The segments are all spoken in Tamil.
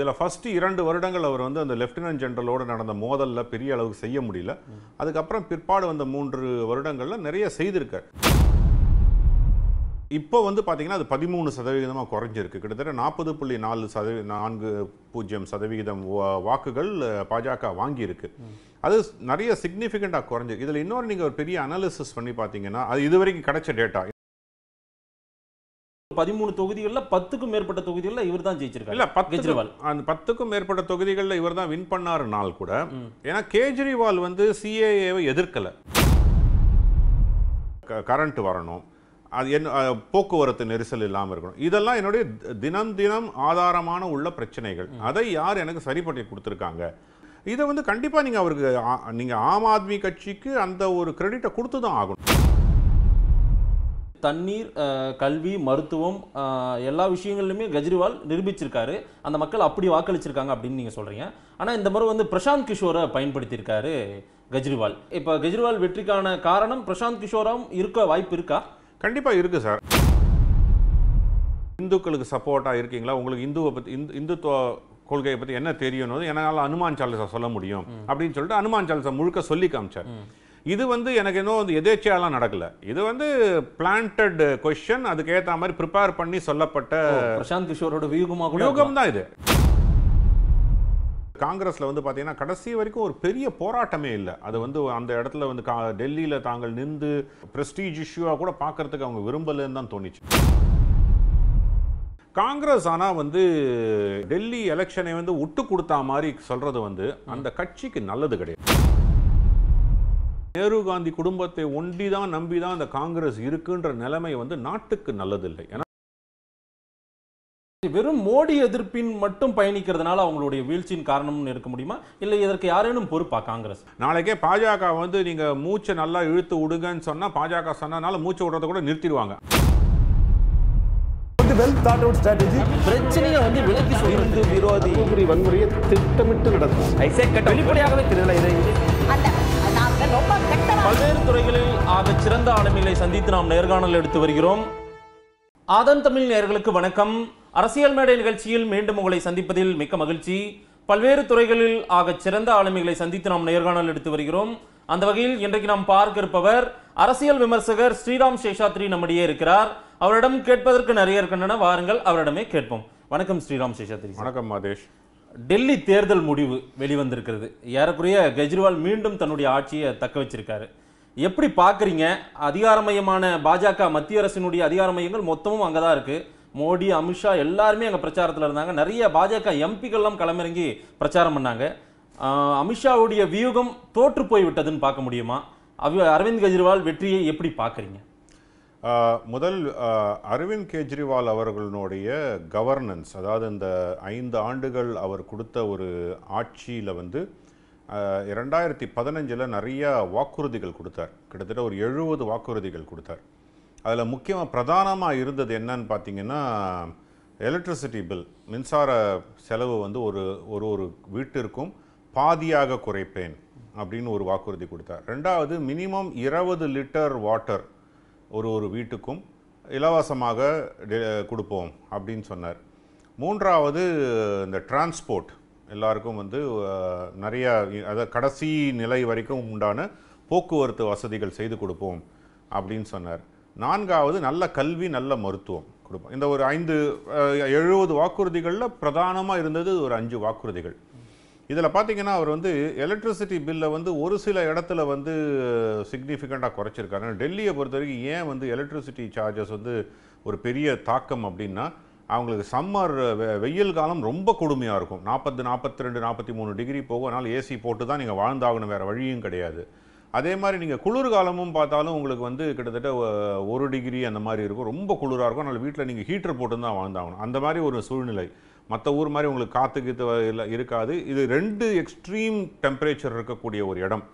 இதில் ஃபஸ்ட்டு இரண்டு வருடங்கள் அவர் வந்து அந்த லெப்டினன்ட் ஜென்ரலோடு நடந்த மோதலில் பெரிய அளவுக்கு செய்ய முடியல அதுக்கப்புறம் பிற்பாடு வந்த மூன்று வருடங்களில் நிறைய செய்திருக்கார் இப்போ வந்து பார்த்தீங்கன்னா அது பதிமூணு சதவிகிதமாக குறைஞ்சிருக்கு கிட்டத்தட்ட நாற்பது புள்ளி நாலு சதவீ நான்கு பூஜ்ஜியம் சதவிகிதம் வாக்குகள் பாஜக வாங்கியிருக்கு அது நிறைய சிக்னிஃபிகண்ட்டாக குறைஞ்சிருக்கு இதில் இன்னொரு நீங்கள் ஒரு பெரிய அனாலிசிஸ் பண்ணி பார்த்தீங்கன்னா அது இது வரைக்கும் கிடைச்ச டேட்டா பதிமூணு தொகுதிகளில் பத்துக்கும் மேற்பட்ட தொகுதிகளில் இவர் தான் ஜெயிச்சிருக்காரு இல்லை கெஜ்ரிவால் அந்த பத்துக்கும் மேற்பட்ட தொகுதிகளில் இவர் தான் வின் பண்ணாருனால் கூட ஏன்னா கேஜ்ரிவால் வந்து சிஏஏவை எதிர்க்கலை கரண்ட் வரணும் அது என்ன போக்குவரத்து நெரிசல் இல்லாமல் இருக்கணும் இதெல்லாம் என்னுடைய தினம் தினம் ஆதாரமான உள்ள பிரச்சனைகள் அதை யார் எனக்கு சரிப்பட்டு கொடுத்துருக்காங்க இதை வந்து கண்டிப்பாக நீங்கள் அவருக்கு நீங்கள் ஆம் ஆத்மி கட்சிக்கு அந்த ஒரு கிரெடிட்டை கொடுத்து தான் ஆகணும் தண்ணீர் கல்வி மருத்துவம் எல்லா விஷயங்கள்லையுமே கெஜ்ரிவால் நிரூபிச்சிருக்காரு அந்த மக்கள் அப்படி வாக்களிச்சிருக்காங்க அப்படின்னு நீங்கள் சொல்கிறீங்க ஆனால் இந்த முறை வந்து பிரசாந்த் கிஷோரை பயன்படுத்தியிருக்காரு கெஜ்ரிவால் இப்போ கெஜ்ரிவால் வெற்றிக்கான காரணம் பிரசாந்த் கிஷோராவும் இருக்க வாய்ப்பு இருக்கா கண்டிப்பாக இருக்கு சார் இந்துக்களுக்கு சப்போர்ட்டாக இருக்கீங்களா உங்களுக்கு இந்துவை பற்றி இந்து இந்துத்துவ கொள்கையை பற்றி என்ன தெரியணும் என்னால் அனுமான் சாலிசா சொல்ல முடியும் அப்படின்னு சொல்லிட்டு அனுமான் சாலிசா முழுக்க சொல்லி காமிச்சார் இது வந்து எனக்கு இன்னும் வந்து எதேச்சையாலாம் நடக்கல இது வந்து பிளான்டட் கொஸ்டின் அதுக்கேற்ற மாதிரி ப்ரிப்பேர் பண்ணி சொல்லப்பட்ட பிரசாந்த் கிஷோரோட வியூகமாக வியூகம் தான் இது காங்கிரஸில் வந்து பார்த்தீங்கன்னா கடைசி வரைக்கும் ஒரு பெரிய போராட்டமே இல்லை அது வந்து அந்த இடத்துல வந்து கா டெல்லியில் தாங்கள் நின்று ப்ரெஸ்டீஜ் இஷ்யூவாக கூட பார்க்கறதுக்கு அவங்க விரும்பலன்னு தான் தோணிச்சு காங்கிரஸ் ஆனால் வந்து டெல்லி எலெக்ஷனை வந்து விட்டு கொடுத்தா மாதிரி சொல்கிறது வந்து அந்த கட்சிக்கு நல்லது கிடையாது நேரு காந்தி குடும்பத்தை ஒண்டி தான் நம்பி தான் அந்த காங்கிரஸ் இருக்குன்ற நிலைமை வந்து நாட்டுக்கு நல்லதில்லை ஏன்னா வெறும் மோடி எதிர்ப்பின் மட்டும் பயணிக்கிறதுனால அவங்களுடைய வீழ்ச்சியின் காரணம்னு இருக்க முடியுமா இல்லை இதற்கு யாரேனும் பொறுப்பா காங்கிரஸ் நாளைக்கே பாஜக வந்து நீங்கள் மூச்சை நல்லா இழுத்து விடுங்கன்னு சொன்னால் பாஜக சொன்னனால மூச்சை விடுறத கூட நிறுத்திடுவாங்க அவுட் பிரச்சனையை வந்து விரோதி வன்முறையை திட்டமிட்டு நடக்கும் வெளிப்படையாகவே தெரியல இதை பல்வேறு துறைகளில் ஆக சிறந்த ஆளுமைகளை சந்தித்து நாம் நேர்காணல் எடுத்து வருகிறோம் ஆதன் தமிழ் நேர்களுக்கு வணக்கம் அரசியல் மேடை நிகழ்ச்சியில் மீண்டும் உங்களை சந்திப்பதில் மிக்க மகிழ்ச்சி பல்வேறு துறைகளில் ஆக சிறந்த ஆளுமைகளை சந்தித்து நாம் நேர்காணல் எடுத்து வருகிறோம் அந்த வகையில் இன்றைக்கு நாம் பார்க்க இருப்பவர் அரசியல் விமர்சகர் ஸ்ரீராம் சேஷாத்ரி நம்முடைய இருக்கிறார் அவரிடம் கேட்பதற்கு நிறைய இருக்கின்றன வாருங்கள் அவரிடமே கேட்போம் வணக்கம் ஸ்ரீராம் சேஷாத்ரி வணக்கம் மாதேஷ் டெல்லி தேர்தல் முடிவு வெளிவந்திருக்கிறது ஏறக்குறைய கெஜ்ரிவால் மீண்டும் தன்னுடைய ஆட்சியை தக்க வச்சிருக்காரு எப்படி பார்க்குறீங்க அதிகாரமயமான பாஜக மத்திய அரசினுடைய அதிகார மையங்கள் மொத்தமும் அங்கே தான் இருக்குது மோடி அமித்ஷா எல்லாருமே அங்கே பிரச்சாரத்தில் இருந்தாங்க நிறைய பாஜக எம்பிகள்லாம் களமிறங்கி பிரச்சாரம் பண்ணாங்க அமித்ஷாவுடைய வியூகம் தோற்று போய்விட்டதுன்னு பார்க்க முடியுமா அவ அரவிந்த் கெஜ்ரிவால் வெற்றியை எப்படி பார்க்குறீங்க முதல் அரவிந்த் கெஜ்ரிவால் அவர்களுடைய கவர்னன்ஸ் அதாவது இந்த ஐந்து ஆண்டுகள் அவர் கொடுத்த ஒரு ஆட்சியில் வந்து இரண்டாயிரத்தி பதினஞ்சில் நிறையா வாக்குறுதிகள் கொடுத்தார் கிட்டத்தட்ட ஒரு எழுபது வாக்குறுதிகள் கொடுத்தார் அதில் முக்கியமாக பிரதானமாக இருந்தது என்னன்னு பார்த்தீங்கன்னா எலக்ட்ரிசிட்டி பில் மின்சார செலவு வந்து ஒரு ஒரு ஒரு வீட்டிற்கும் பாதியாக குறைப்பேன் அப்படின்னு ஒரு வாக்குறுதி கொடுத்தார் ரெண்டாவது மினிமம் இருபது லிட்டர் வாட்டர் ஒரு ஒரு வீட்டுக்கும் இலவசமாக கொடுப்போம் அப்படின்னு சொன்னார் மூன்றாவது இந்த டிரான்ஸ்போர்ட் எல்லாருக்கும் வந்து நிறையா அதை கடைசி நிலை வரைக்கும் உண்டான போக்குவரத்து வசதிகள் செய்து கொடுப்போம் அப்படின்னு சொன்னார் நான்காவது நல்ல கல்வி நல்ல மருத்துவம் கொடுப்போம் இந்த ஒரு ஐந்து எழுபது வாக்குறுதிகளில் பிரதானமாக இருந்தது ஒரு அஞ்சு வாக்குறுதிகள் இதில் பார்த்தீங்கன்னா அவர் வந்து எலக்ட்ரிசிட்டி பில்லை வந்து ஒரு சில இடத்துல வந்து சிக்னிஃபிகண்ட்டாக குறைச்சிருக்காரு டெல்லியை பொறுத்த வரைக்கும் ஏன் வந்து எலக்ட்ரிசிட்டி சார்ஜஸ் வந்து ஒரு பெரிய தாக்கம் அப்படின்னா அவங்களுக்கு சம்மர் வெயில் காலம் ரொம்ப கொடுமையாக இருக்கும் நாற்பது நாற்பத்தி ரெண்டு நாற்பத்தி மூணு டிகிரி போகும் அதனால் ஏசி போட்டு தான் நீங்கள் வாழ்ந்தாகணும் வேறு வழியும் கிடையாது அதே மாதிரி நீங்கள் குளிர்காலமும் பார்த்தாலும் உங்களுக்கு வந்து கிட்டத்தட்ட ஒரு டிகிரி அந்த மாதிரி இருக்கும் ரொம்ப குளிராக இருக்கும் அதனால் வீட்டில் நீங்கள் ஹீட்டர் போட்டு தான் வாழ்ந்தாகணும் அந்த மாதிரி ஒரு சூழ்நிலை மற்ற ஊர் மாதிரி உங்களுக்கு காற்று கீத்து இருக்காது இது ரெண்டு எக்ஸ்ட்ரீம் டெம்பரேச்சர் இருக்கக்கூடிய ஒரு இடம்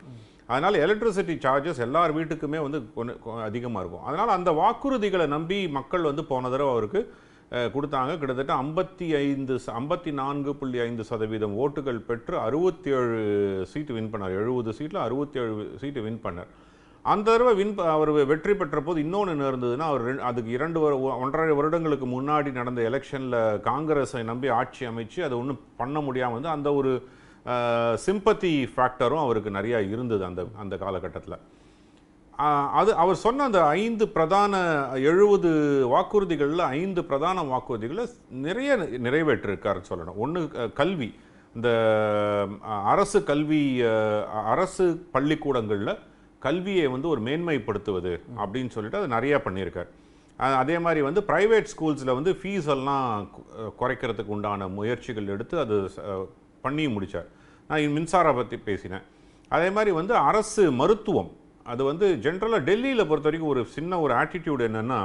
அதனால் எலக்ட்ரிசிட்டி சார்ஜஸ் எல்லார் வீட்டுக்குமே வந்து அதிகமாக இருக்கும் அதனால் அந்த வாக்குறுதிகளை நம்பி மக்கள் வந்து போன தடவை அவருக்கு கொடுத்தாங்க கிட்டத்தட்ட ஐம்பத்தி ஐந்து ஐம்பத்தி நான்கு புள்ளி ஐந்து சதவீதம் ஓட்டுகள் பெற்று அறுபத்தி ஏழு சீட்டு வின் பண்ணார் எழுபது சீட்டில் அறுபத்தி ஏழு சீட்டு வின் பண்ணார் அந்த தடவை வின் அவர் வெற்றி பெற்ற போது இன்னொன்று என்ன இருந்ததுன்னா அவர் அதுக்கு இரண்டு ஒன்றரை வருடங்களுக்கு முன்னாடி நடந்த எலெக்ஷனில் காங்கிரஸை நம்பி ஆட்சி அமைச்சு அதை ஒன்றும் பண்ண முடியாமல் வந்து அந்த ஒரு சிம்பத்தி ஃபேக்டரும் அவருக்கு நிறையா இருந்தது அந்த அந்த காலகட்டத்தில் அது அவர் சொன்ன அந்த ஐந்து பிரதான எழுபது வாக்குறுதிகளில் ஐந்து பிரதான வாக்குறுதிகளை நிறைய நிறைவேற்றிருக்காருன்னு சொல்லணும் ஒன்று கல்வி இந்த அரசு கல்வி அரசு பள்ளிக்கூடங்களில் கல்வியை வந்து ஒரு மேன்மைப்படுத்துவது அப்படின்னு சொல்லிட்டு அது நிறையா பண்ணியிருக்கார் அதே மாதிரி வந்து ப்ரைவேட் ஸ்கூல்ஸில் வந்து ஃபீஸ் எல்லாம் குறைக்கிறதுக்கு உண்டான முயற்சிகள் எடுத்து அது பண்ணி முடித்தார் நான் மின்சாரம் பற்றி பேசினேன் அதே மாதிரி வந்து அரசு மருத்துவம் அது வந்து ஜென்ரலாக டெல்லியில் பொறுத்த வரைக்கும் ஒரு சின்ன ஒரு ஆட்டிடியூட் என்னென்னா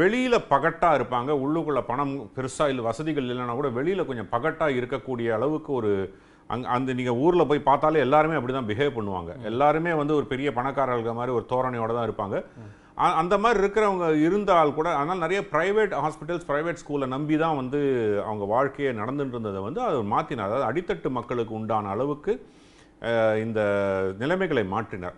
வெளியில் பகட்டாக இருப்பாங்க உள்ளுக்குள்ளே பணம் பெருசாக இல்லை வசதிகள் இல்லைன்னா கூட வெளியில் கொஞ்சம் பகட்டாக இருக்கக்கூடிய அளவுக்கு ஒரு அங்கே அந்த நீங்கள் ஊரில் போய் பார்த்தாலே எல்லாருமே அப்படி தான் பிஹேவ் பண்ணுவாங்க எல்லாருமே வந்து ஒரு பெரிய பணக்காரர்கள் மாதிரி ஒரு தோரணையோடு தான் இருப்பாங்க அந்த மாதிரி இருக்கிறவங்க இருந்தால் கூட ஆனால் நிறைய ப்ரைவேட் ஹாஸ்பிட்டல்ஸ் ப்ரைவேட் ஸ்கூலை நம்பி தான் வந்து அவங்க வாழ்க்கையை நடந்துட்டு இருந்ததை வந்து அதை மாற்றினார் அதாவது அடித்தட்டு மக்களுக்கு உண்டான அளவுக்கு இந்த நிலைமைகளை மாற்றினார்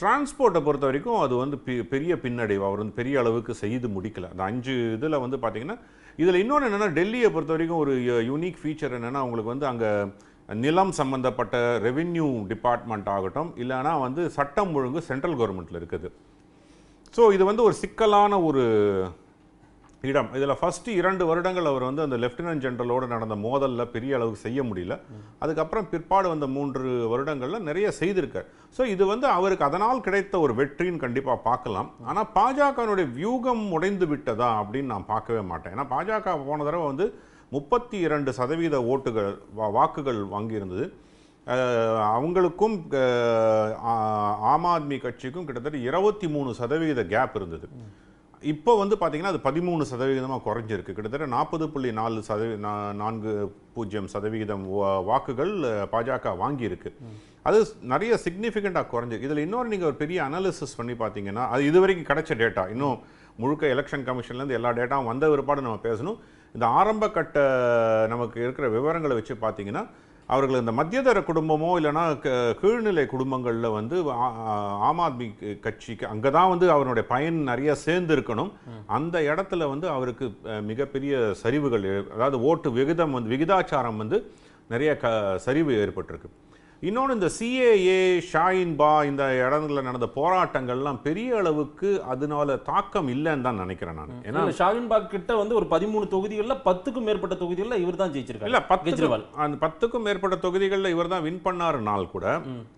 டிரான்ஸ்போர்ட்டை பொறுத்த வரைக்கும் அது வந்து பெரிய பின்னடைவு அவர் வந்து பெரிய அளவுக்கு செய்து முடிக்கல அந்த அஞ்சு இதில் வந்து பார்த்திங்கன்னா இதில் இன்னொன்று என்னென்னா டெல்லியை பொறுத்த வரைக்கும் ஒரு யூனிக் ஃபீச்சர் என்னென்னா அவங்களுக்கு வந்து அங்கே நிலம் சம்மந்தப்பட்ட ரெவின்யூ டிபார்ட்மெண்ட் ஆகட்டும் இல்லைனா வந்து சட்டம் ஒழுங்கு சென்ட்ரல் கவர்மெண்ட்டில் இருக்குது ஸோ இது வந்து ஒரு சிக்கலான ஒரு இடம் இதில் ஃபஸ்ட்டு இரண்டு வருடங்கள் அவர் வந்து அந்த லெஃப்டினன்ட் ஜென்ரலோடு நடந்த மோதலில் பெரிய அளவுக்கு செய்ய முடியல அதுக்கப்புறம் பிற்பாடு வந்த மூன்று வருடங்களில் நிறைய செய்திருக்கார் ஸோ இது வந்து அவருக்கு அதனால் கிடைத்த ஒரு வெற்றின்னு கண்டிப்பாக பார்க்கலாம் ஆனால் பாஜகனுடைய வியூகம் உடைந்து விட்டதா அப்படின்னு நான் பார்க்கவே மாட்டேன் ஏன்னா பாஜக போன தடவை வந்து முப்பத்தி இரண்டு சதவீத ஓட்டுகள் வாக்குகள் வாங்கியிருந்தது அவங்களுக்கும் ஆம் ஆத்மி கட்சிக்கும் கிட்டத்தட்ட இருபத்தி மூணு சதவீத கேப் இருந்தது இப்போ வந்து பார்த்தீங்கன்னா அது பதிமூணு சதவீதமாக குறைஞ்சிருக்கு கிட்டத்தட்ட நாற்பது புள்ளி நாலு சதவீ நான்கு பூஜ்ஜியம் சதவிகிதம் வாக்குகள் பாஜக வாங்கியிருக்கு அது நிறைய சிக்னிஃபிகண்ட்டாக குறைஞ்சிருக்கு இதில் இன்னொரு நீங்கள் ஒரு பெரிய அனாலிசிஸ் பண்ணி பார்த்தீங்கன்னா அது இது வரைக்கும் கிடைச்ச டேட்டா இன்னும் முழுக்க எலெக்ஷன் கமிஷன்லேருந்து எல்லா டேட்டாவும் வந்த பிற்பாடு நம்ம பேசணும் இந்த ஆரம்ப கட்ட நமக்கு இருக்கிற விவரங்களை வச்சு பார்த்தீங்கன்னா அவர்கள் இந்த மத்தியதர குடும்பமோ இல்லைனா கீழ்நிலை குடும்பங்களில் வந்து ஆம் ஆத்மி கட்சிக்கு அங்கே தான் வந்து அவருடைய பயன் நிறைய சேர்ந்து இருக்கணும் அந்த இடத்துல வந்து அவருக்கு மிகப்பெரிய சரிவுகள் அதாவது ஓட்டு விகிதம் வந்து விகிதாச்சாரம் வந்து நிறைய க சரிவு ஏற்பட்டிருக்கு இன்னொன்று இந்த சிஏஏ ஷாயின் பா இந்த இடங்களில் நடந்த போராட்டங்கள்லாம் பெரிய அளவுக்கு அதனால தாக்கம் இல்லைன்னு தான் நினைக்கிறேன் நான் ஏன்னா ஷாயின் கிட்ட வந்து ஒரு பதிமூணு தொகுதிகளில் பத்துக்கும் மேற்பட்ட தொகுதிகளில் இவர் தான் ஜெயிச்சிருக்காரு இல்லை பத்து கெஜ்ரிவால் அந்த பத்துக்கும் மேற்பட்ட தொகுதிகளில் இவர் தான் வின் பண்ணாருனால் கூட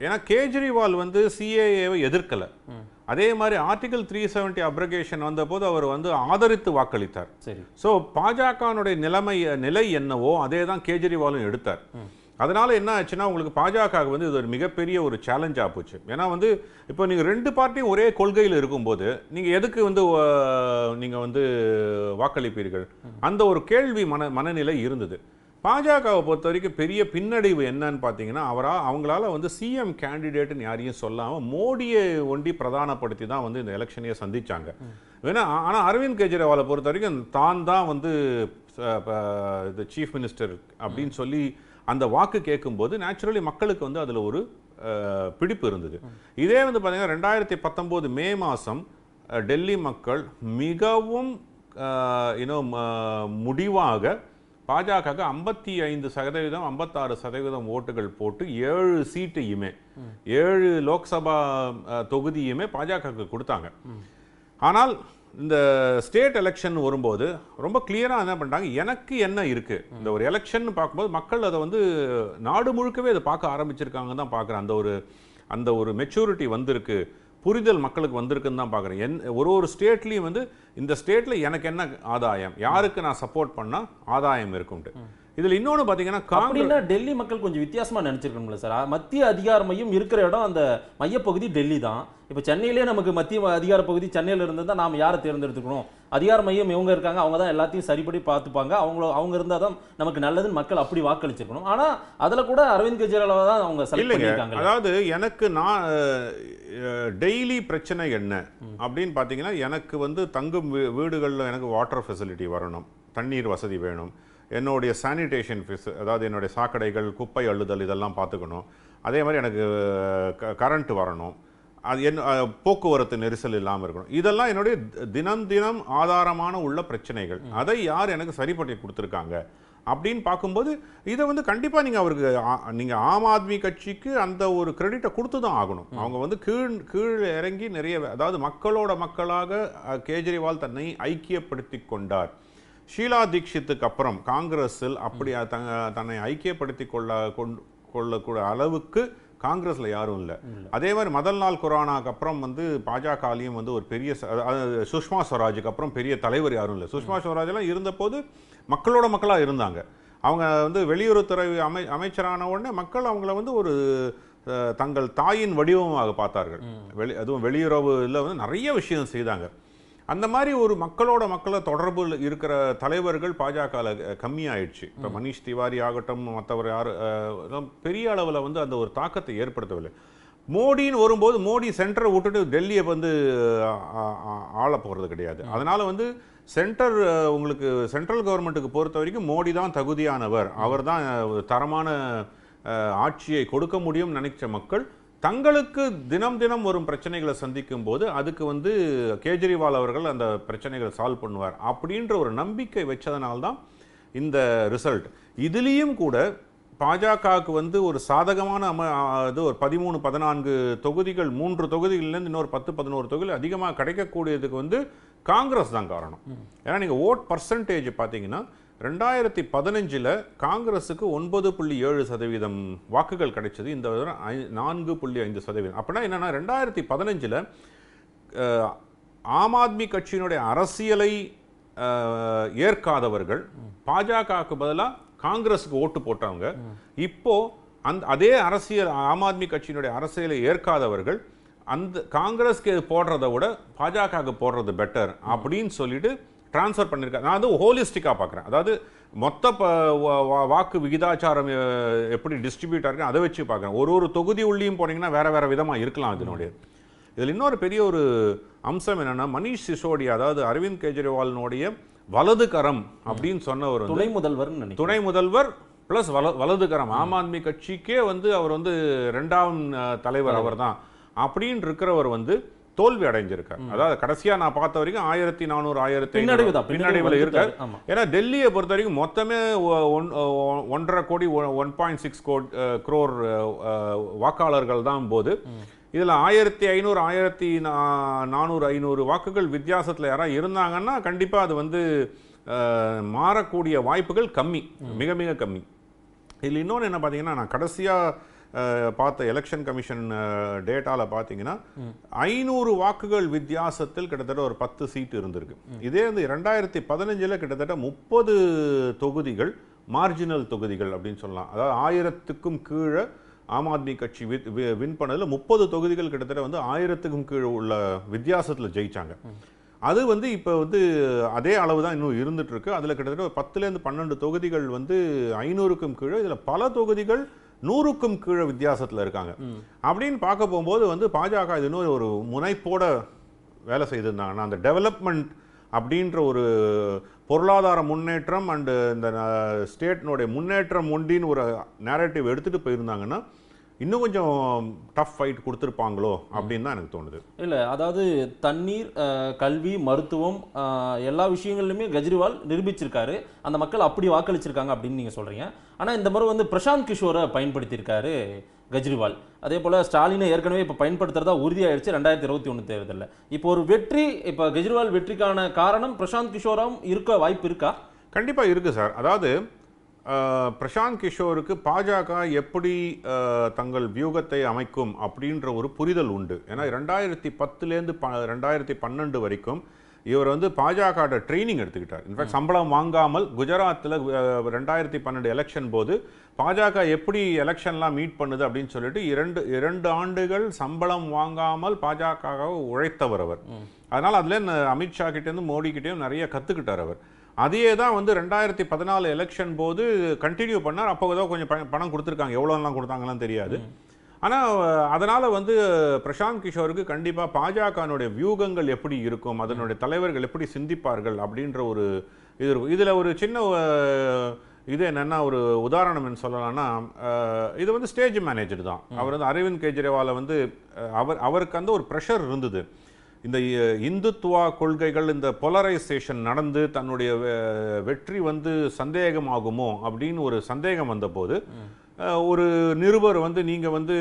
ஏன்னா கேஜ்ரிவால் வந்து சிஏஏவை எதிர்க்கலை அதே மாதிரி ஆர்டிகல் த்ரீ செவன்டி அப்ரகேஷன் வந்தபோது அவர் வந்து ஆதரித்து வாக்களித்தார் சரி ஸோ பாஜகனுடைய நிலைமை நிலை என்னவோ அதே தான் கேஜ்ரிவாலும் எடுத்தார் அதனால் என்ன ஆச்சுன்னா உங்களுக்கு பாஜக வந்து இது ஒரு மிகப்பெரிய ஒரு சேலஞ்சாக போச்சு ஏன்னா வந்து இப்போ நீங்கள் ரெண்டு பார்ட்டியும் ஒரே கொள்கையில் இருக்கும்போது நீங்கள் எதுக்கு வந்து நீங்கள் வந்து வாக்களிப்பீர்கள் அந்த ஒரு கேள்வி மன மனநிலை இருந்தது பாஜகவை பொறுத்த வரைக்கும் பெரிய பின்னடைவு என்னன்னு பார்த்தீங்கன்னா அவரா அவங்களால வந்து சிஎம் கேண்டிடேட்டுன்னு யாரையும் சொல்லாமல் மோடியை ஒண்டி பிரதானப்படுத்தி தான் வந்து இந்த எலெக்ஷனையே சந்தித்தாங்க ஏன்னா ஆனால் அரவிந்த் கெஜ்ரிவாலை பொறுத்த வரைக்கும் தான் தான் வந்து இது சீஃப் மினிஸ்டர் அப்படின்னு சொல்லி அந்த வாக்கு கேட்கும்போது நேச்சுரலி மக்களுக்கு வந்து அதில் ஒரு பிடிப்பு இருந்தது இதே வந்து பார்த்திங்கன்னா ரெண்டாயிரத்தி பத்தொம்போது மே மாதம் டெல்லி மக்கள் மிகவும் இன்னும் முடிவாக பாஜக ஐம்பத்தி ஐந்து சதவீதம் ஐம்பத்தாறு சதவீதம் ஓட்டுகள் போட்டு ஏழு சீட்டையுமே ஏழு லோக்சபா தொகுதியுமே பாஜக கொடுத்தாங்க ஆனால் இந்த ஸ்டேட் எலெக்ஷன் வரும்போது ரொம்ப கிளியராக என்ன பண்ணிட்டாங்க எனக்கு என்ன இருக்குது இந்த ஒரு எலெக்ஷன் பார்க்கும்போது மக்கள் அதை வந்து நாடு முழுக்கவே அதை பார்க்க ஆரம்பிச்சிருக்காங்க தான் பார்க்குறேன் அந்த ஒரு அந்த ஒரு மெச்சூரிட்டி வந்திருக்கு புரிதல் மக்களுக்கு வந்திருக்குன்னு தான் பார்க்குறேன் என் ஒரு ஒரு ஸ்டேட்லேயும் வந்து இந்த ஸ்டேட்டில் எனக்கு என்ன ஆதாயம் யாருக்கு நான் சப்போர்ட் பண்ணால் ஆதாயம் இருக்கும்ட்டு இதில் இன்னொன்று பார்த்தீங்கன்னா காங்கிரஸ் டெல்லி மக்கள் கொஞ்சம் வித்தியாசமாக நினச்சிருக்கணும்ல சார் மத்திய அதிகார மையம் இருக்கிற இடம் அந்த மையப்பகுதி டெல்லி தான் இப்போ சென்னையிலே நமக்கு மத்திய அதிகார பகுதி சென்னையில் இருந்து தான் நாம் யாரை தேர்ந்தெடுத்துக்கணும் அதிகார மையம் இவங்க இருக்காங்க அவங்க தான் எல்லாத்தையும் சரிபடி பார்த்துப்பாங்க அவங்கள அவங்க இருந்தால் தான் நமக்கு நல்லதுன்னு மக்கள் அப்படி வாக்களிச்சிருக்கணும் ஆனால் அதில் கூட அரவிந்த் கெஜ்ரிவாலை தான் அவங்க பண்ணியிருக்காங்க அதாவது எனக்கு நான் டெய்லி பிரச்சனை என்ன அப்படின்னு பார்த்தீங்கன்னா எனக்கு வந்து தங்கும் வீடுகளில் எனக்கு வாட்டர் ஃபெசிலிட்டி வரணும் தண்ணீர் வசதி வேணும் என்னுடைய சானிடேஷன் ஃபிஸ் அதாவது என்னுடைய சாக்கடைகள் குப்பை அள்ளுதல் இதெல்லாம் பார்த்துக்கணும் அதே மாதிரி எனக்கு க கரண்ட் வரணும் அது என் போக்குவரத்து நெரிசல் இல்லாமல் இருக்கணும் இதெல்லாம் என்னுடைய தினம் தினம் ஆதாரமான உள்ள பிரச்சனைகள் அதை யார் எனக்கு சரிப்பட்டு கொடுத்துருக்காங்க அப்படின்னு பார்க்கும்போது இதை வந்து கண்டிப்பாக நீங்கள் அவருக்கு நீங்கள் ஆம் ஆத்மி கட்சிக்கு அந்த ஒரு கிரெடிட்டை கொடுத்து தான் ஆகணும் அவங்க வந்து கீழ் கீழ் இறங்கி நிறைய அதாவது மக்களோட மக்களாக கேஜ்ரிவால் தன்னை ஐக்கியப்படுத்தி கொண்டார் ஷீலா தீக்ஷித்துக்கு அப்புறம் காங்கிரஸில் அப்படி தன்னை ஐக்கியப்படுத்தி கொள்ள கொள்ளக்கூடிய அளவுக்கு காங்கிரஸில் யாரும் இல்லை அதே மாதிரி மதல் நாள் குரானாக்கு அப்புறம் வந்து பாஜகலையும் வந்து ஒரு பெரிய சுஷ்மா ஸ்வராஜுக்கு அப்புறம் பெரிய தலைவர் யாரும் இல்லை சுஷ்மா ஸ்வராஜெல்லாம் இருந்தபோது மக்களோட மக்களாக இருந்தாங்க அவங்க வந்து வெளியுறவுத்துறை அமை அமைச்சரான உடனே மக்கள் அவங்கள வந்து ஒரு தங்கள் தாயின் வடிவமாக பார்த்தார்கள் வெளி அதுவும் வெளியுறவு இல்லை வந்து நிறைய விஷயம் செய்தாங்க அந்த மாதிரி ஒரு மக்களோட மக்களை தொடர்பு இருக்கிற தலைவர்கள் பாஜகவில் கம்மியாயிடுச்சு இப்போ மணிஷ் திவாரி ஆகட்டும் மற்றவர் யார் பெரிய அளவில் வந்து அந்த ஒரு தாக்கத்தை ஏற்படுத்தவில்லை மோடின்னு வரும்போது மோடி சென்டரை விட்டுட்டு டெல்லியை வந்து ஆள போகிறது கிடையாது அதனால் வந்து சென்டர் உங்களுக்கு சென்ட்ரல் கவர்மெண்ட்டுக்கு பொறுத்த வரைக்கும் மோடி தான் தகுதியானவர் அவர் தான் தரமான ஆட்சியை கொடுக்க முடியும் நினைச்ச மக்கள் தங்களுக்கு தினம் தினம் வரும் பிரச்சனைகளை சந்திக்கும் போது அதுக்கு வந்து கேஜ்ரிவால் அவர்கள் அந்த பிரச்சனைகளை சால்வ் பண்ணுவார் அப்படின்ற ஒரு நம்பிக்கை வச்சதனால்தான் இந்த ரிசல்ட் இதுலேயும் கூட பாஜகவுக்கு வந்து ஒரு சாதகமான அம இது ஒரு பதிமூணு பதினான்கு தொகுதிகள் மூன்று தொகுதிகள்லேருந்து இன்னொரு பத்து பதினோரு தொகுதி அதிகமாக கிடைக்கக்கூடியதுக்கு வந்து காங்கிரஸ் தான் காரணம் ஏன்னா நீங்கள் ஓட் பர்சன்டேஜ் பார்த்தீங்கன்னா ரெண்டாயிரத்தி பதினஞ்சில் காங்கிரஸுக்கு ஒன்பது புள்ளி ஏழு சதவீதம் வாக்குகள் கிடைச்சது இந்த நான்கு புள்ளி ஐந்து சதவீதம் அப்படின்னா என்னென்னா ரெண்டாயிரத்தி பதினஞ்சில் ஆம் ஆத்மி கட்சியினுடைய அரசியலை ஏற்காதவர்கள் பாஜகவுக்கு பதிலாக காங்கிரஸுக்கு ஓட்டு போட்டவங்க இப்போ அந் அதே அரசியல் ஆம் ஆத்மி கட்சியினுடைய அரசியலை ஏற்காதவர்கள் அந்த காங்கிரஸ்க்கு போடுறத விட பாஜகவுக்கு போடுறது பெட்டர் அப்படின்னு சொல்லிட்டு டிரான்ஸ்ஃபர் பண்ணியிருக்காரு நான் வந்து ஹோலிஸ்டிக்காக பார்க்குறேன் அதாவது மொத்த வாக்கு விகிதாச்சாரம் எப்படி டிஸ்ட்ரிபியூட் ஆகிருக்கு அதை வச்சு பார்க்குறேன் ஒரு ஒரு தொகுதி உள்ளேயும் போனீங்கன்னா வேறு வேறு விதமாக இருக்கலாம் அதனுடைய இதில் இன்னொரு பெரிய ஒரு அம்சம் என்னென்னா மணிஷ் சிசோடி அதாவது அரவிந்த் கெஜ்ரிவாலினுடைய வலது கரம் அப்படின்னு சொன்னவர் துணை முதல்வர் துணை முதல்வர் ப்ளஸ் வல வலது கரம் ஆம் ஆத்மி கட்சிக்கே வந்து அவர் வந்து ரெண்டாம் தலைவர் அவர் தான் அப்படின்னு இருக்கிறவர் வந்து தோல்வி அடைஞ்சிருக்காரு அதாவது கடைசியா நான் பார்த்த வரைக்கும் ஆயிரத்தி நானூறு ஆயிரத்தி பின்னடைவில் இருக்காரு ஏன்னா டெல்லியை பொறுத்த வரைக்கும் மொத்தமே ஒன்றரை கோடி ஒன் பாயிண்ட் சிக்ஸ் குரோர் வாக்காளர்கள் தான் போது இதில் ஆயிரத்தி ஐநூறு ஆயிரத்தி நானூறு ஐநூறு வாக்குகள் வித்தியாசத்தில் யாராவது இருந்தாங்கன்னா கண்டிப்பாக அது வந்து மாறக்கூடிய வாய்ப்புகள் கம்மி மிக மிக கம்மி இதில் இன்னொன்று என்ன பார்த்தீங்கன்னா நான் கடைசியாக பார்த்த எலெக்ஷன் கமிஷன் டேட்டாவில் பார்த்தீங்கன்னா ஐநூறு வாக்குகள் வித்தியாசத்தில் கிட்டத்தட்ட ஒரு பத்து சீட்டு இருந்திருக்கு இதே வந்து ரெண்டாயிரத்தி பதினஞ்சில் கிட்டத்தட்ட முப்பது தொகுதிகள் மார்ஜினல் தொகுதிகள் அப்படின்னு சொல்லலாம் அதாவது ஆயிரத்துக்கும் கீழே ஆம் ஆத்மி கட்சி வின் பண்ணதில் முப்பது தொகுதிகள் கிட்டத்தட்ட வந்து ஆயிரத்துக்கும் கீழே உள்ள வித்தியாசத்தில் ஜெயிச்சாங்க அது வந்து இப்போ வந்து அதே அளவு தான் இன்னும் இருக்கு அதில் கிட்டத்தட்ட பத்துலேருந்து பன்னெண்டு தொகுதிகள் வந்து ஐநூறுக்கும் கீழே இதில் பல தொகுதிகள் நூறுக்கும் கீழே வித்தியாசத்தில் இருக்காங்க அப்படின்னு பார்க்க போகும்போது வந்து பாஜக இது இன்னொரு ஒரு முனைப்போட வேலை செய்திருந்தாங்கன்னா அந்த டெவலப்மெண்ட் அப்படின்ற ஒரு பொருளாதார முன்னேற்றம் அண்டு இந்த ஸ்டேட்டினுடைய முன்னேற்றம் ஒன்றின்னு ஒரு நேரட்டிவ் எடுத்துகிட்டு போயிருந்தாங்கன்னா இன்னும் கொஞ்சம் டஃப் ஃபைட் கொடுத்துருப்பாங்களோ அப்படின்னு தான் எனக்கு தோணுது இல்லை அதாவது தண்ணீர் கல்வி மருத்துவம் எல்லா விஷயங்கள்லையுமே கெஜ்ரிவால் நிரூபிச்சிருக்காரு அந்த மக்கள் அப்படி வாக்களிச்சிருக்காங்க அப்படின்னு நீங்கள் சொல்கிறீங்க ஆனால் இந்த முறை வந்து பிரசாந்த் கிஷோரை பயன்படுத்தியிருக்காரு கெஜ்ரிவால் அதே போல் ஸ்டாலினை ஏற்கனவே இப்போ பயன்படுத்துறதா உறுதியாகிடுச்சு ரெண்டாயிரத்தி இருபத்தி ஒன்று தேர்தலில் இப்போ ஒரு வெற்றி இப்போ கெஜ்ரிவால் வெற்றிக்கான காரணம் பிரசாந்த் கிஷோராவும் இருக்க வாய்ப்பு இருக்கா கண்டிப்பாக இருக்குது சார் அதாவது பிரசாந்த் கிஷோருக்கு பாஜக எப்படி தங்கள் வியூகத்தை அமைக்கும் அப்படின்ற ஒரு புரிதல் உண்டு ஏன்னா ரெண்டாயிரத்தி பத்துலேருந்து ப ரெண்டாயிரத்தி பன்னெண்டு வரைக்கும் இவர் வந்து பாஜக ட்ரைனிங் எடுத்துக்கிட்டார் இன்ஃபேக்ட் சம்பளம் வாங்காமல் குஜராத்தில் ரெண்டாயிரத்தி பன்னெண்டு எலெக்ஷன் போது பாஜக எப்படி எலெக்ஷன்லாம் மீட் பண்ணுது அப்படின்னு சொல்லிட்டு இரண்டு இரண்டு ஆண்டுகள் சம்பளம் வாங்காமல் பாஜக உழைத்தவர் அவர் அதனால் அதுலேருந்து அமித்ஷா கிட்டேருந்து மோடி கிட்டேயும் நிறைய கற்றுக்கிட்டார் அவர் அதையே தான் வந்து ரெண்டாயிரத்தி பதினாலு எலெக்ஷன் போது கண்டினியூ பண்ணார் அப்போ ஏதோ கொஞ்சம் பணம் கொடுத்துருக்காங்க எவ்வளோலாம் கொடுத்தாங்கலாம் தெரியாது ஆனால் அதனால் வந்து பிரசாந்த் கிஷோருக்கு கண்டிப்பாக பாஜகனுடைய வியூகங்கள் எப்படி இருக்கும் அதனுடைய தலைவர்கள் எப்படி சிந்திப்பார்கள் அப்படின்ற ஒரு இது இருக்கும் இதில் ஒரு சின்ன இது என்னென்னா ஒரு உதாரணம் சொல்லலாம்னா இது வந்து ஸ்டேஜ் மேனேஜர் தான் அவர் வந்து அரவிந்த் கெஜ்ரிவாலை வந்து அவர் அவருக்கு அந்த ஒரு ப்ரெஷர் இருந்தது இந்த இந்துத்துவா கொள்கைகள் இந்த பொலரைசேஷன் நடந்து தன்னுடைய வெற்றி வந்து சந்தேகமாகுமோ அப்படின்னு ஒரு சந்தேகம் வந்தபோது ஒரு நிருபர் வந்து நீங்கள் வந்து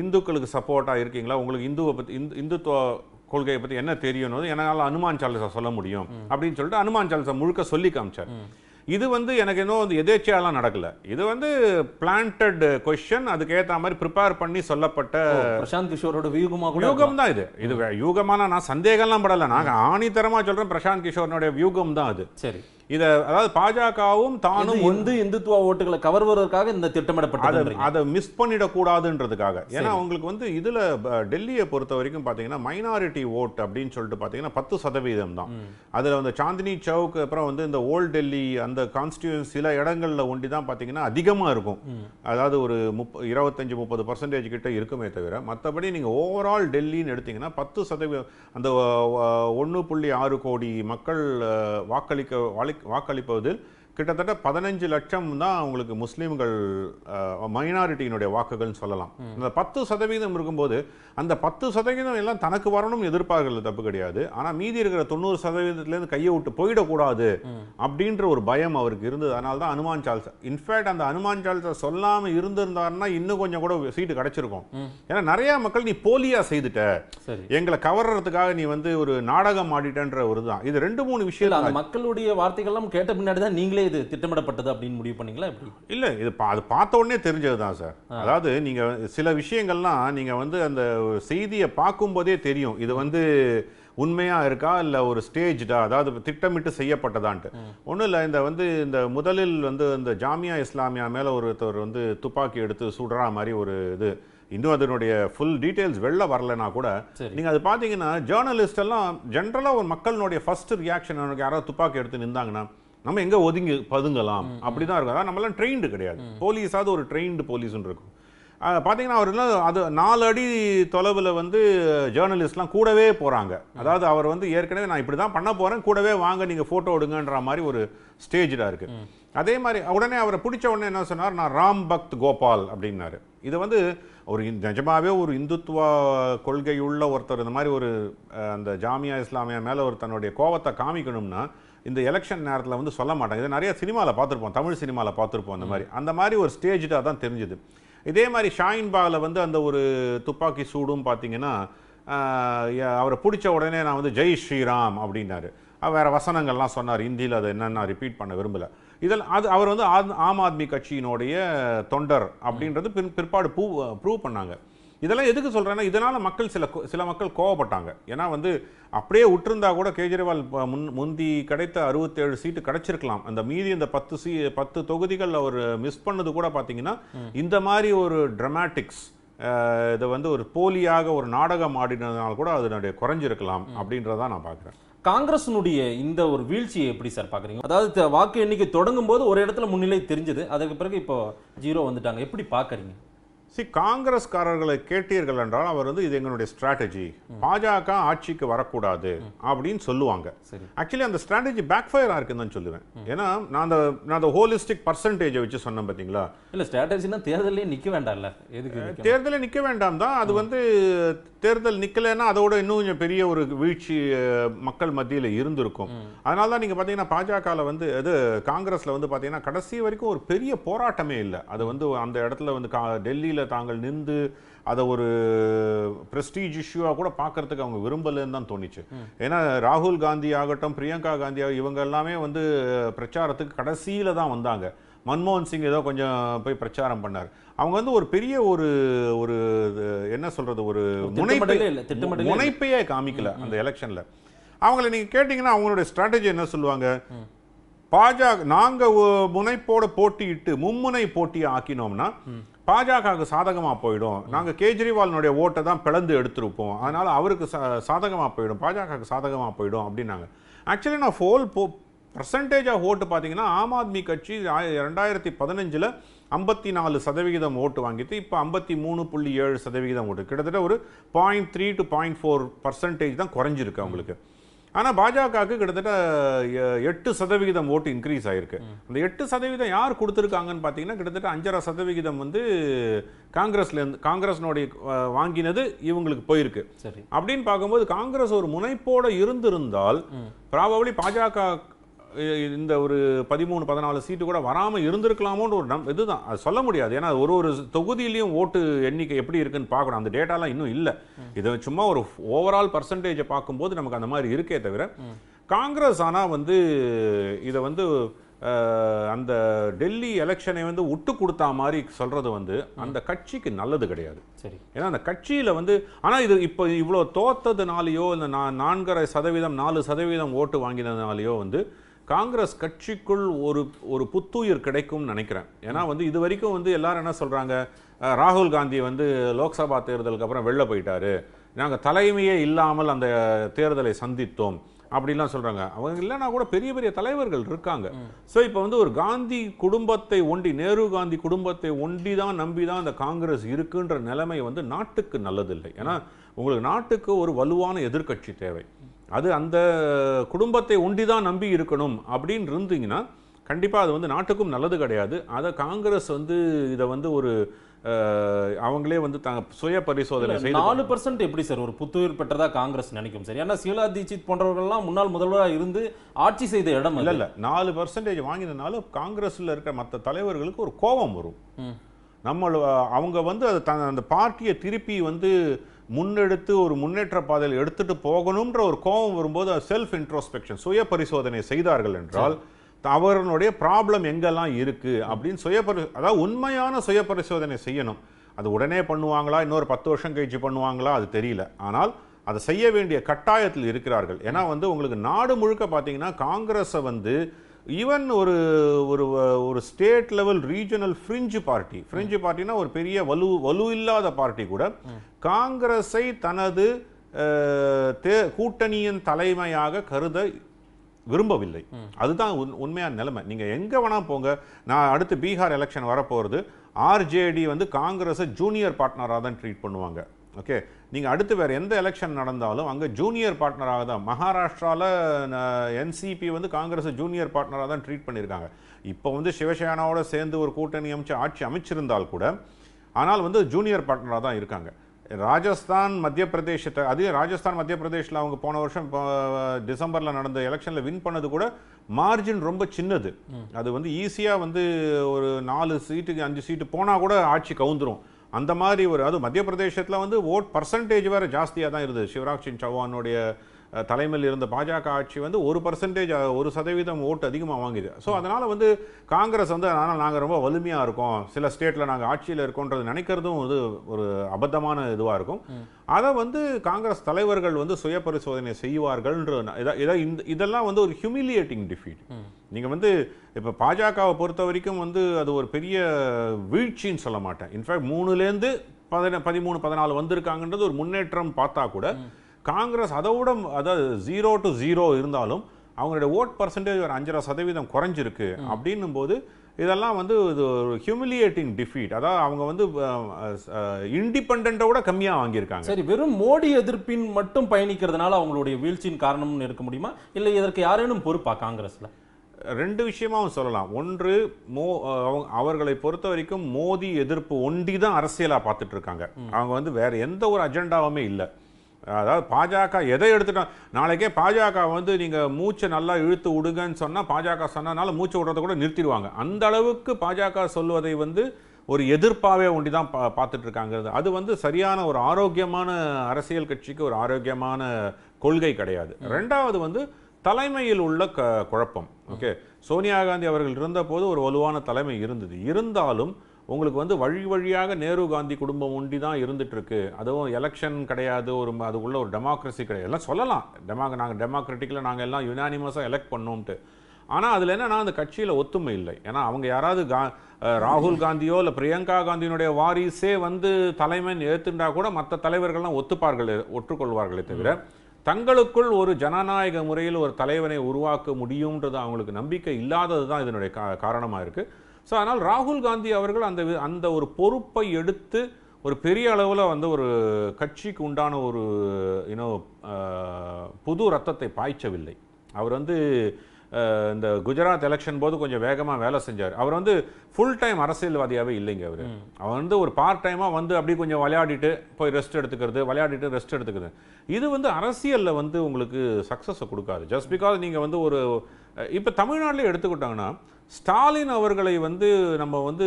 இந்துக்களுக்கு சப்போர்ட்டாக இருக்கீங்களா உங்களுக்கு இந்துவை பற்றி இந்து இந்துத்துவ கொள்கையை பற்றி என்ன தெரியணும் என்னால் அனுமான் சாலிசா சொல்ல முடியும் அப்படின்னு சொல்லிட்டு அனுமான் சாலிசா முழுக்க சொல்லி காமிச்சார் இது வந்து எனக்கு இன்னும் வந்து எதேச்சியாலாம் நடக்கல இது வந்து பிளான்ட் கொஸ்டின் அதுக்கேற்ற மாதிரி ப்ரிப்பேர் பண்ணி சொல்லப்பட்ட பிரசாந்த் கிஷோரோட வியூகமாக கூட வியூகம் தான் இது இது வியூகமான நான் சந்தேகம்லாம் படலை நான் ஆணித்தரமாக சொல்கிறேன் பிரசாந்த் கிஷோரனுடைய வியூகம் தான் அது சரி இதை அதாவது பாஜகவும் தானும் இந்து இந்துத்துவ ஓட்டுகளை கவர்வதற்காக இந்த திட்டமிடப்பட்டது அதை மிஸ் பண்ணிடக்கூடாதுன்றதுக்காக ஏன்னா அவங்களுக்கு வந்து இதுல டெல்லியை பொறுத்த வரைக்கும் பார்த்தீங்கன்னா மைனாரிட்டி ஓட் அப்படின்னு சொல்லிட்டு பார்த்தீங்கன்னா பத்து சதவீதம் தான் அதில் வந்து சாந்தினி சவுக்கு அப்புறம் வந்து இந்த ஓல்டு டெல்லி அந்த கான்ஸ்டியூன்ஸ் சில இடங்களில் ஒண்டி தான் பார்த்தீங்கன்னா அதிகமாக இருக்கும் அதாவது ஒரு முப்ப இருபத்தஞ்சி முப்பது பர்சன்டேஜ் கிட்ட இருக்குமே தவிர மற்றபடி நீங்கள் ஓவரால் டெல்லின்னு எடுத்தீங்கன்னா பத்து சதவீதம் அந்த ஒன்று புள்ளி ஆறு கோடி மக்கள் வாக்களிக்க வாக்களி வாக்களிப்பதில் கிட்டத்தட்ட பதினஞ்சு லட்சம் தான் அவங்களுக்கு முஸ்லீம்கள் மைனாரிட்டியினுடைய வாக்குகள்னு சொல்லலாம் இந்த பத்து சதவீதம் இருக்கும்போது அந்த பத்து சதவீதம் எல்லாம் தனக்கு வரணும்னு எதிர்பார்க்கல தப்பு கிடையாது ஆனால் மீதி இருக்கிற தொண்ணூறு சதவீதத்துலேருந்து கையை விட்டு போயிடக்கூடாது அப்படின்ற ஒரு பயம் அவருக்கு இருந்தது அதனால தான் அனுமான் சால்சா இன்ஃபேக்ட் அந்த அனுமான் சால்ஸ் சொல்லாமல் இருந்திருந்தாருன்னா இன்னும் கொஞ்சம் கூட சீட்டு கிடைச்சிருக்கும் ஏன்னா நிறைய மக்கள் நீ போலியா செய்துட்ட எங்களை கவர்றதுக்காக நீ வந்து ஒரு நாடகம் ஆடிட்டன்ற ஒரு தான் இது ரெண்டு மூணு விஷயம் மக்களுடைய வார்த்தைகள்லாம் கேட்ட பின்னாடி தான் நீங்களே இது திட்டமிடப்பட்டது அப்படின்னு முடிவு பண்ணீங்களா எப்படி இல்லை இது பா அது பார்த்த உடனே தெரிஞ்சது தான் சார் அதாவது நீங்கள் சில விஷயங்கள்லாம் நீங்கள் வந்து அந்த செய்தியை பார்க்கும்போதே தெரியும் இது வந்து உண்மையாக இருக்கா இல்லை ஒரு ஸ்டேஜ்டா அதாவது திட்டமிட்டு செய்யப்பட்டதான்ட்டு ஒன்றும் இல்லை இந்த வந்து இந்த முதலில் வந்து இந்த ஜாமியா இஸ்லாமியா மேலே ஒருத்தர் வந்து துப்பாக்கி எடுத்து சுடுறா மாதிரி ஒரு இது இன்னும் அதனுடைய ஃபுல் டீட்டெயில்ஸ் வெளில வரலனா கூட நீங்கள் அது பார்த்தீங்கன்னா ஜேர்னலிஸ்ட் எல்லாம் ஜென்ரலாக ஒரு மக்களினுடைய ஃபர்ஸ்ட் ரியாக்ஷன் யாராவது துப்பாக்கி எடுத்து நின்றாங்கன்னா நம்ம எங்கே ஒதுங்கி பதுங்கலாம் அப்படி தான் இருக்கும் அதாவது நம்மளாம் ட்ரெயின்டு கிடையாது போலீஸாவது ஒரு ட்ரெயின்டு போலீஸ்னு இருக்கும் பார்த்தீங்கன்னா அவர் அது நாலு அடி தொலைவில் வந்து ஜேர்னலிஸ்ட்லாம் கூடவே போகிறாங்க அதாவது அவர் வந்து ஏற்கனவே நான் இப்படி தான் பண்ண போகிறேன் கூடவே வாங்க நீங்கள் ஃபோட்டோ எடுங்கன்ற மாதிரி ஒரு ஸ்டேஜாக இருக்குது அதே மாதிரி உடனே அவரை பிடிச்ச உடனே என்ன சொன்னார் நான் ராம் பக்த் கோபால் அப்படின்னாரு இது வந்து ஒரு நிஜமாகவே ஒரு இந்துத்துவ கொள்கையுள்ள ஒருத்தர் இந்த மாதிரி ஒரு அந்த ஜாமியா இஸ்லாமியா மேலே ஒரு தன்னுடைய கோவத்தை காமிக்கணும்னா இந்த எலெக்ஷன் நேரத்தில் வந்து சொல்ல மாட்டாங்க இதை நிறைய சினிமாவில் பார்த்துருப்போம் தமிழ் சினிமாவில் பார்த்துருப்போம் அந்த மாதிரி அந்த மாதிரி ஒரு ஸ்டேஜ்டாக தான் தெரிஞ்சுது இதே மாதிரி ஷாயின் பாகில் வந்து அந்த ஒரு துப்பாக்கி சூடும் பார்த்தீங்கன்னா அவரை பிடிச்ச உடனே நான் வந்து ஜெய் ஸ்ரீராம் அப்படின்னாரு வேறு வசனங்கள்லாம் சொன்னார் ஹிந்தியில் அதை என்னென்ன ரிப்பீட் பண்ண விரும்பலை இதில் அது அவர் வந்து ஆம் ஆத்மி கட்சியினுடைய தொண்டர் அப்படின்றது பின் பிற்பாடு ப்ரூவ் ப்ரூவ் பண்ணாங்க இதெல்லாம் எதுக்கு சொல்கிறேன்னா இதனால் மக்கள் சில சில மக்கள் கோவப்பட்டாங்க ஏன்னா வந்து அப்படியே விட்டுருந்தா கூட கேஜ்ரிவால் முன் முந்தி கிடைத்த அறுபத்தேழு சீட்டு கிடைச்சிருக்கலாம் அந்த மீதி இந்த பத்து சீ பத்து தொகுதிகள் அவர் மிஸ் பண்ணது கூட பார்த்தீங்கன்னா இந்த மாதிரி ஒரு ட்ரமாட்டிக்ஸ் இதை வந்து ஒரு போலியாக ஒரு நாடகம் ஆடினதுனால கூட அதனுடைய குறைஞ்சிருக்கலாம் அப்படின்றதான் நான் பார்க்குறேன் காங்கிரஸினுடைய இந்த ஒரு வீழ்ச்சியை எப்படி சார் பார்க்குறீங்க அதாவது வாக்கு எண்ணிக்கை தொடங்கும் போது ஒரு இடத்துல முன்னிலை தெரிஞ்சது அதுக்கு பிறகு இப்போ ஜீரோ வந்துட்டாங்க எப்படி பார்க்குறீங்க சி காங்கிரஸ்காரர்களை கேட்டீர்கள் என்றால் அவர் வந்து இது எங்களுடைய ஸ்ட்ராட்டஜி பாஜக ஆட்சிக்கு வரக்கூடாது அப்படின்னு சொல்லுவாங்க ஆக்சுவலி அந்த ஸ்ட்ராட்டஜி பேக் ஃபயர் இருக்குன்னு தான் சொல்லுவேன் ஏன்னா நான் அந்த நான் அந்த ஹோலிஸ்டிக் பர்சன்டேஜை வச்சு சொன்னேன் பார்த்தீங்களா இல்லை ஸ்ட்ராட்டஜினா தேர்தலே நிற்க வேண்டாம்ல எதுக்கு தேர்தலே நிற்க வேண்டாம் தான் அது வந்து தேர்தல் நிற்கலைன்னா அதோட இன்னும் கொஞ்சம் பெரிய ஒரு வீழ்ச்சி மக்கள் மத்தியில் இருந்திருக்கும் அதனால தான் நீங்கள் பார்த்தீங்கன்னா பாஜகவில் வந்து அது காங்கிரஸில் வந்து பார்த்தீங்கன்னா கடைசி வரைக்கும் ஒரு பெரிய போராட்டமே இல்லை அது வந்து அந்த இடத்துல வந்து கா டெல்லியில் தாங்கள் நின்று அதை ஒரு பிரஸ்டீஜ் இஷ்யூவாக கூட பார்க்கறதுக்கு அவங்க விரும்பலன்னு தான் தோணிச்சு ஏன்னா ராகுல் காந்தி ஆகட்டும் பிரியங்கா காந்தி இவங்க எல்லாமே வந்து பிரச்சாரத்துக்கு கடைசியில் தான் வந்தாங்க மன்மோகன் சிங் ஏதோ கொஞ்சம் போய் பிரச்சாரம் பண்ணார் அவங்க வந்து ஒரு பெரிய ஒரு ஒரு என்ன சொல்றது ஒரு முனைப்பையே காமிக்கல அந்த எலெக்ஷன்ல அவங்கள நீங்க கேட்டீங்கன்னா அவங்களுடைய ஸ்ட்ராட்டஜி என்ன சொல்லுவாங்க பாஜக நாங்க முனைப்போட போட்டியிட்டு மும்முனை போட்டியை ஆக்கினோம்னா பாஜகவுக்கு சாதகமாக போயிடும் நாங்கள் கேஜ்ரிவாலினுடைய ஓட்டை தான் பிளந்து எடுத்திருப்போம் அதனால் அவருக்கு சா சாதகமாக போயிடும் பாஜகவுக்கு சாதகமாக போயிடும் அப்படின்னாங்க ஆக்சுவலி நான் ஃபோல் போ பர்சன்டேஜ் ஆஃப் ஓட்டு பார்த்தீங்கன்னா ஆம் ஆத்மி கட்சி ரெண்டாயிரத்தி பதினஞ்சில் ஐம்பத்தி நாலு சதவிகிதம் ஓட்டு வாங்கிட்டு இப்போ ஐம்பத்தி மூணு புள்ளி ஏழு சதவிகிதம் ஓட்டு கிட்டத்தட்ட ஒரு point three to point four percentage தான் குறைஞ்சிருக்கு அவங்களுக்கு ஆனால் பாஜகவுக்கு கிட்டத்தட்ட எட்டு சதவிகிதம் ஓட்டு இன்க்ரீஸ் ஆயிருக்கு அந்த எட்டு சதவீதம் யார் கொடுத்துருக்காங்கன்னு பார்த்தீங்கன்னா கிட்டத்தட்ட அஞ்சரை சதவிகிதம் வந்து காங்கிரஸ்லேருந்து காங்கிரஸ்னுடைய வாங்கினது இவங்களுக்கு போயிருக்கு சரி அப்படின்னு பார்க்கும்போது காங்கிரஸ் ஒரு முனைப்போட இருந்திருந்தால் ப்ராபபிளி பாஜக இந்த ஒரு பதிமூணு பதினாலு சீட்டு கூட வராமல் இருந்திருக்கலாமோன்னு ஒரு நம் இதுதான் அது சொல்ல முடியாது ஏன்னா ஒரு ஒரு தொகுதியிலையும் ஓட்டு எண்ணிக்கை எப்படி இருக்குன்னு பார்க்கணும் அந்த டேட்டாலாம் இன்னும் இல்லை இதை சும்மா ஒரு ஓவரால் பர்சன்டேஜை பார்க்கும்போது நமக்கு அந்த மாதிரி இருக்கே தவிர காங்கிரஸ் ஆனால் வந்து இதை வந்து அந்த டெல்லி எலெக்ஷனை வந்து விட்டு கொடுத்தா மாதிரி சொல்கிறது வந்து அந்த கட்சிக்கு நல்லது கிடையாது சரி ஏன்னா அந்த கட்சியில் வந்து ஆனால் இது இப்போ இவ்வளோ தோத்ததுனாலேயோ இந்த நான் நான்கரை சதவீதம் நாலு சதவீதம் ஓட்டு வாங்கினதுனாலேயோ வந்து காங்கிரஸ் கட்சிக்குள் ஒரு ஒரு புத்துயிர் கிடைக்கும்னு நினைக்கிறேன் ஏன்னா வந்து இது வரைக்கும் வந்து எல்லாரும் என்ன சொல்கிறாங்க ராகுல் காந்தி வந்து லோக்சபா தேர்தலுக்கு அப்புறம் வெளில போயிட்டாரு நாங்கள் தலைமையே இல்லாமல் அந்த தேர்தலை சந்தித்தோம் அப்படின்லாம் சொல்கிறாங்க அவங்க இல்லைன்னா கூட பெரிய பெரிய தலைவர்கள் இருக்காங்க ஸோ இப்போ வந்து ஒரு காந்தி குடும்பத்தை ஒண்டி நேரு காந்தி குடும்பத்தை ஒண்டி தான் நம்பி தான் அந்த காங்கிரஸ் இருக்குன்ற நிலைமை வந்து நாட்டுக்கு நல்லதில்லை ஏன்னா உங்களுக்கு நாட்டுக்கு ஒரு வலுவான எதிர்கட்சி தேவை அது அந்த குடும்பத்தை ஒண்டி தான் நம்பி இருக்கணும் அப்படின்னு இருந்தீங்கன்னா கண்டிப்பாக அது வந்து நாட்டுக்கும் நல்லது கிடையாது அதை காங்கிரஸ் வந்து இதை வந்து ஒரு அவங்களே வந்து தாங்க சுய பரிசோதனை செய்து நாலு பர்சன்ட் எப்படி சார் ஒரு புத்துயிர் பெற்றதா காங்கிரஸ் நினைக்கும் சார் ஏன்னா சீலா தீட்சித் போன்றவர்கள்லாம் முன்னாள் முதல்வராக இருந்து ஆட்சி செய்த இடம் இல்லை இல்லை நாலு பர்சன்டேஜ் வாங்கினதுனால காங்கிரஸில் இருக்கிற மற்ற தலைவர்களுக்கு ஒரு கோபம் வரும் நம்ம அவங்க வந்து அந்த பார்ட்டியை திருப்பி வந்து முன்னெடுத்து ஒரு முன்னேற்ற பாதையில் எடுத்துட்டு போகணுன்ற ஒரு கோபம் வரும்போது செல்ஃப் இன்ட்ரோஸ்பெக்ஷன் சுய பரிசோதனை செய்தார்கள் என்றால் அவர்களுடைய ப்ராப்ளம் எங்கெல்லாம் இருக்குது அப்படின்னு சுய பரி அதாவது உண்மையான சுய பரிசோதனை செய்யணும் அது உடனே பண்ணுவாங்களா இன்னொரு பத்து வருஷம் கழிச்சு பண்ணுவாங்களா அது தெரியல ஆனால் அதை செய்ய வேண்டிய கட்டாயத்தில் இருக்கிறார்கள் ஏன்னா வந்து உங்களுக்கு நாடு முழுக்க பார்த்தீங்கன்னா காங்கிரஸை வந்து ஈவன் ஒரு ஒரு ஒரு state level regional fringe party fringe பார்ட்டினா ஒரு பெரிய வலு வலு இல்லாத பார்ட்டி கூட காங்கிரஸை தனது தே கூட்டணியின் தலைமையாக கருத விரும்பவில்லை அதுதான் உண் உண்மையான நிலைமை நீங்கள் எங்கே வேணால் போங்க நான் அடுத்து பீகார் எலெக்ஷன் வரப்போகிறது ஆர்ஜேடி வந்து காங்கிரஸை ஜூனியர் பார்ட்னராக தான் ட்ரீட் பண்ணுவாங்க ஓகே நீங்கள் அடுத்து வேறு எந்த எலெக்ஷன் நடந்தாலும் அங்கே ஜூனியர் பார்ட்னராக தான் மகாராஷ்டிராவில் என்சிபி வந்து காங்கிரஸ் ஜூனியர் பார்ட்னராக தான் ட்ரீட் பண்ணியிருக்காங்க இப்போ வந்து சிவசேனாவோட சேர்ந்து ஒரு கூட்டணி அமைச்சு ஆட்சி அமைச்சிருந்தால் கூட ஆனால் வந்து ஜூனியர் பார்ட்னராக தான் இருக்காங்க ராஜஸ்தான் மத்திய பிரதேசத்தை அதே ராஜஸ்தான் மத்திய பிரதேஷில் அவங்க போன வருஷம் டிசம்பரில் நடந்த எலெக்ஷனில் வின் பண்ணது கூட மார்ஜின் ரொம்ப சின்னது அது வந்து ஈஸியாக வந்து ஒரு நாலு சீட்டுக்கு அஞ்சு சீட்டு போனால் கூட ஆட்சி கவுந்துரும் அந்த மாதிரி ஒரு அது மத்திய பிரதேசத்தில் வந்து ஓட் பர்சன்டேஜ் வேறு ஜாஸ்தியாக தான் இருந்தது சிவராஜ் சிங் சௌஹானுடைய தலைமையில் இருந்த பாஜக ஆட்சி வந்து ஒரு பர்சன்டேஜ் ஒரு சதவீதம் ஓட்டு அதிகமாக வாங்குது ஸோ அதனால் வந்து காங்கிரஸ் வந்து அதனால் நாங்கள் ரொம்ப வலிமையாக இருக்கோம் சில ஸ்டேட்டில் நாங்கள் ஆட்சியில் இருக்கோன்றது நினைக்கிறதும் வந்து ஒரு அபத்தமான இதுவாக இருக்கும் அதை வந்து காங்கிரஸ் தலைவர்கள் வந்து சுய பரிசோதனை செய்வார்கள்ன்ற இதெல்லாம் வந்து ஒரு ஹியூமிலியேட்டிங் டிஃபீட் நீங்கள் வந்து இப்போ பாஜகவை பொறுத்த வரைக்கும் வந்து அது ஒரு பெரிய வீழ்ச்சின்னு சொல்ல மாட்டேன் இன்ஃபேக்ட் மூணுலேருந்து பதின பதிமூணு பதினாலு வந்திருக்காங்கன்றது ஒரு முன்னேற்றம் பார்த்தா கூட காங்கிரஸ் அதை விட அதாவது ஜீரோ டு ஜீரோ இருந்தாலும் அவங்களுடைய ஓட் பர்சன்டேஜ் ஒரு அஞ்சரை சதவீதம் குறைஞ்சிருக்கு அப்படின்னும் போது இதெல்லாம் வந்து இது ஒரு ஹியூமிலியேட்டிங் டிஃபீட் அதாவது அவங்க வந்து இண்டிபெண்ட்டை விட கம்மியாக வாங்கியிருக்காங்க சரி வெறும் மோடி எதிர்ப்பின் மட்டும் பயணிக்கிறதுனால அவங்களுடைய வீழ்ச்சியின் காரணம்னு இருக்க முடியுமா இல்லை இதற்கு யாரேனும் பொறுப்பா காங்கிரஸில் ரெண்டு விஷயமாகவும் சொல்லலாம் ஒன்று மோ அவங்க அவர்களை பொறுத்த வரைக்கும் மோதி எதிர்ப்பு ஒண்டி தான் அரசியலாக பார்த்துட்டு இருக்காங்க அவங்க வந்து வேறு எந்த ஒரு அஜெண்டாவுமே இல்லை அதாவது பாஜக எதை எடுத்துட்டோம் நாளைக்கே பாஜக வந்து நீங்கள் மூச்சை நல்லா இழுத்து விடுங்கன்னு சொன்னால் பாஜக சொன்னனால மூச்சு விடுறத கூட நிறுத்திடுவாங்க அந்த அளவுக்கு பாஜக சொல்வதை வந்து ஒரு எதிர்ப்பாகவே ஒண்டிதான் தான் பா பார்த்துட்டு இருக்காங்கிறது அது வந்து சரியான ஒரு ஆரோக்கியமான அரசியல் கட்சிக்கு ஒரு ஆரோக்கியமான கொள்கை கிடையாது ரெண்டாவது வந்து தலைமையில் உள்ள க குழப்பம் ஓகே சோனியா காந்தி அவர்கள் இருந்தபோது ஒரு வலுவான தலைமை இருந்தது இருந்தாலும் உங்களுக்கு வந்து வழி வழியாக நேரு காந்தி குடும்பம் ஒண்டி தான் இருக்கு அதுவும் எலெக்ஷன் கிடையாது ஒரு அது உள்ள ஒரு டெமோக்ரஸி கிடையாது எல்லாம் சொல்லலாம் டெமோ நாங்கள் டெமோக்ராட்டிக்கில் நாங்கள் எல்லாம் யுனானிமஸாக எலெக்ட் பண்ணோம்ட்டு ஆனால் அதில் என்னன்னா அந்த கட்சியில் ஒத்துமை இல்லை ஏன்னா அவங்க யாராவது கா ராகுல் காந்தியோ இல்லை பிரியங்கா காந்தியினுடைய வாரிசே வந்து தலைமைன்னு ஏற்றுண்டா கூட மற்ற தலைவர்கள்லாம் ஒத்துப்பார்கள் ஒற்றுக்கொள்வார்களே தவிர தங்களுக்குள் ஒரு ஜனநாயக முறையில் ஒரு தலைவனை உருவாக்க முடியுன்றது அவங்களுக்கு நம்பிக்கை இல்லாதது தான் இதனுடைய காரணமாக இருக்குது ஸோ அதனால் ராகுல் காந்தி அவர்கள் அந்த அந்த ஒரு பொறுப்பை எடுத்து ஒரு பெரிய அளவில் வந்து ஒரு கட்சிக்கு உண்டான ஒரு இன்னோ புது ரத்தத்தை பாய்ச்சவில்லை அவர் வந்து இந்த குஜராத் எலெக்ஷன் போது கொஞ்சம் வேகமாக வேலை செஞ்சார் அவர் வந்து ஃபுல் டைம் அரசியல்வாதியாகவே இல்லைங்க அவர் அவர் வந்து ஒரு பார்ட் டைமாக வந்து அப்படியே கொஞ்சம் விளையாடிட்டு போய் ரெஸ்ட் எடுத்துக்கிறது விளையாடிட்டு ரெஸ்ட் எடுத்துக்கிறது இது வந்து அரசியலில் வந்து உங்களுக்கு சக்ஸஸை கொடுக்காது ஜஸ்ட் பிகாஸ் நீங்கள் வந்து ஒரு இப்போ தமிழ்நாட்டிலே எடுத்துக்கிட்டாங்கன்னா ஸ்டாலின் அவர்களை வந்து நம்ம வந்து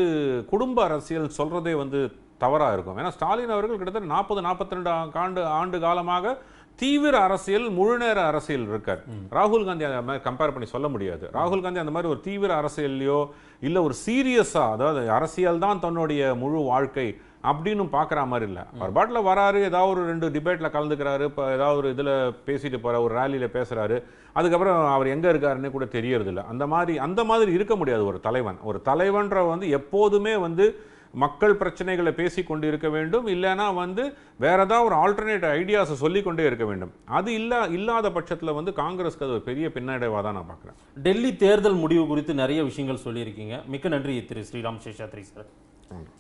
குடும்ப அரசியல் சொல்கிறதே வந்து தவறாக இருக்கும் ஏன்னா ஸ்டாலின் அவர்கள் கிட்டத்தட்ட நாற்பது நாற்பத்தி ரெண்டு ஆண்டு ஆண்டு காலமாக தீவிர அரசியல் முழுநேர அரசியல் இருக்கார் ராகுல் காந்தி அந்த மாதிரி கம்பேர் பண்ணி சொல்ல முடியாது ராகுல் காந்தி அந்த மாதிரி ஒரு தீவிர அரசியல்லையோ இல்லை ஒரு சீரியஸாக அதாவது அரசியல் தான் தன்னுடைய முழு வாழ்க்கை அப்படின்னு பார்க்குற மாதிரி இல்லை அவர் பாட்டில் வராரு ஏதாவது ஒரு ரெண்டு டிபேட்டில் கலந்துக்கிறாரு இப்போ ஏதாவது ஒரு இதில் பேசிட்டு போகிறார் ஒரு ரேலியில் பேசுகிறாரு அதுக்கப்புறம் அவர் எங்கே இருக்காருன்னு கூட தெரியறதில்ல அந்த மாதிரி அந்த மாதிரி இருக்க முடியாது ஒரு தலைவன் ஒரு தலைவன்ற வந்து எப்போதுமே வந்து மக்கள் பிரச்சனைகளை பேசி கொண்டு இருக்க வேண்டும் இல்லைனா வந்து வேற ஏதாவது ஒரு ஆல்டர்னேட் ஐடியாஸை சொல்லி கொண்டே இருக்க வேண்டும் அது இல்லை இல்லாத பட்சத்தில் வந்து காங்கிரஸ்க்கு அது ஒரு பெரிய பின்னடைவாக தான் நான் பார்க்குறேன் டெல்லி தேர்தல் முடிவு குறித்து நிறைய விஷயங்கள் சொல்லியிருக்கீங்க மிக்க நன்றி திரு ஸ்ரீராம் சேஷாத்ரி சார்